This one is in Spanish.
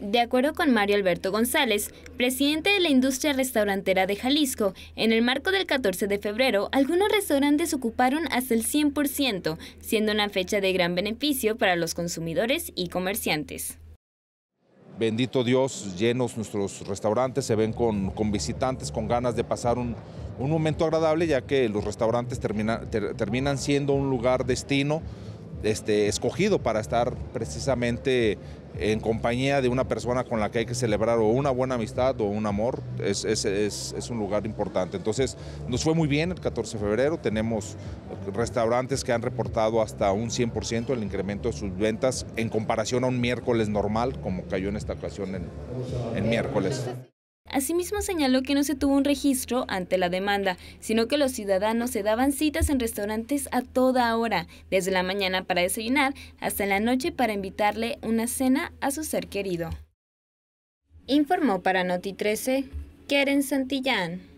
De acuerdo con Mario Alberto González, presidente de la industria restaurantera de Jalisco, en el marco del 14 de febrero, algunos restaurantes ocuparon hasta el 100%, siendo una fecha de gran beneficio para los consumidores y comerciantes bendito Dios, llenos nuestros restaurantes, se ven con, visitantes, con ganas de pasar un, un, momento agradable, ya que los restaurantes terminan siendo un lugar destino este, escogido para estar precisamente en compañía de una persona con la que hay que celebrar o una buena amistad o un amor, es, un lugar importante. Entonces, nos fue muy bien el 14 de febrero, tenemos restaurantes que han reportado hasta un 100% el incremento de sus ventas en comparación a un miércoles normal, como cayó en esta ocasión en miércoles. Asimismo señaló que no se tuvo un registro ante la demanda, sino que los ciudadanos se daban citas en restaurantes a toda hora, desde la mañana para desayunar hasta la noche para invitarle una cena a su ser querido. Informó para Noti 13 Keren Santillán.